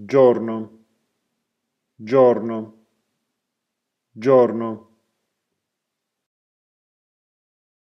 giorno, giorno, giorno.